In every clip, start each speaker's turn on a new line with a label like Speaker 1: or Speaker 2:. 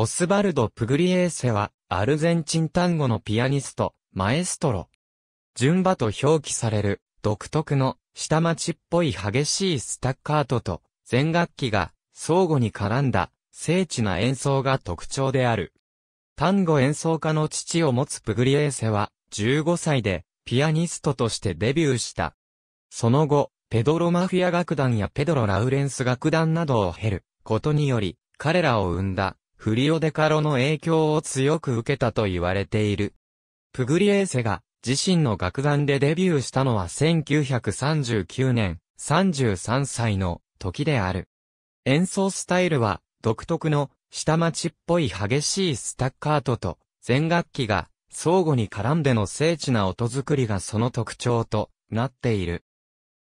Speaker 1: オスバルド・プグリエーセは、アルゼンチン単語のピアニスト、マエストロ。順馬と表記される、独特の、下町っぽい激しいスタッカートと、全楽器が、相互に絡んだ、精緻な演奏が特徴である。単語演奏家の父を持つプグリエーセは、15歳で、ピアニストとしてデビューした。その後、ペドロ・マフィア楽団やペドロ・ラウレンス楽団などを経ることにより、彼らを生んだフリオデカロの影響を強く受けたと言われている。プグリエーセが自身の楽団でデビューしたのは1939年33歳の時である。演奏スタイルは独特の下町っぽい激しいスタッカートと全楽器が相互に絡んでの精緻な音作りがその特徴となっている。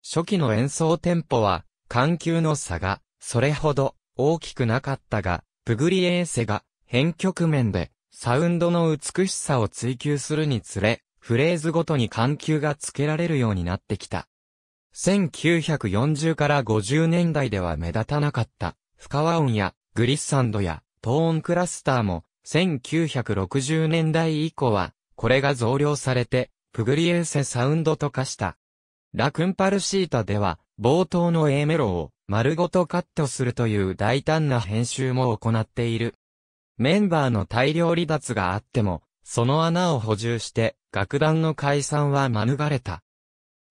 Speaker 1: 初期の演奏テンポは、緩急の差が、それほど大きくなかったが、プグリエーセが、編曲面で、サウンドの美しさを追求するにつれ、フレーズごとに緩急がつけられるようになってきた。1940から50年代では目立たなかった、深和音や、グリッサンドや、トーンクラスターも、1960年代以降は、これが増量されて、プグリエーセサウンドと化した。ラクンパルシータでは、冒頭の A メロを、丸ごとカットするという大胆な編集も行っている。メンバーの大量離脱があっても、その穴を補充して、楽団の解散は免れた。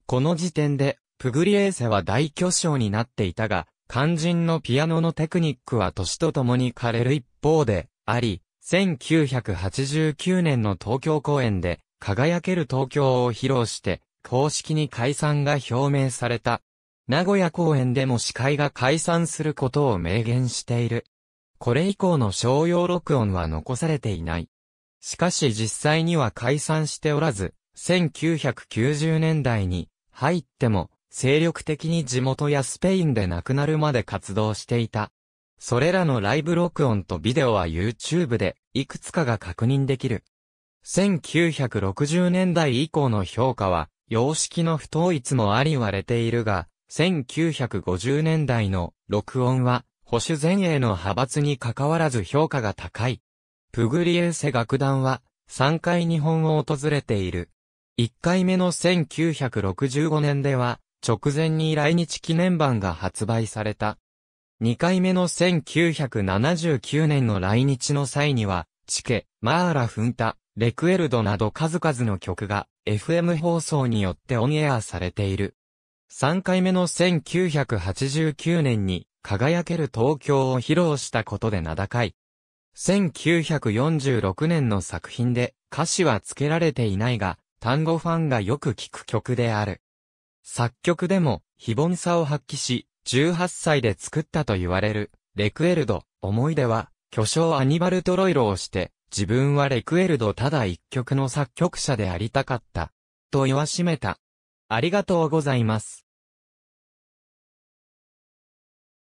Speaker 1: この時点で、プグリエーセは大巨匠になっていたが、肝心のピアノのテクニックは年とともに枯れる一方で、あり、1989年の東京公演で、輝ける東京を披露して、公式に解散が表明された。名古屋公演でも司会が解散することを明言している。これ以降の商用録音は残されていない。しかし実際には解散しておらず、1990年代に入っても精力的に地元やスペインで亡くなるまで活動していた。それらのライブ録音とビデオは YouTube でいくつかが確認できる。1960年代以降の評価は様式の不統一もあり割れているが、1950年代の録音は保守前衛の派閥に関わらず評価が高い。プグリエーセ楽団は3回日本を訪れている。1回目の1965年では直前に来日記念版が発売された。2回目の1979年の来日の際には、チケ、マーラ・フンタ、レクエルドなど数々の曲が FM 放送によってオンエアされている。3回目の1989年に、輝ける東京を披露したことで名高い。1946年の作品で歌詞は付けられていないが、単語ファンがよく聞く曲である。作曲でも、非凡さを発揮し、18歳で作ったと言われる、レクエルド、思い出は、巨匠アニバルトロイロをして、自分はレクエルドただ一曲の作曲者でありたかった。と言わしめた。ありがとうございます。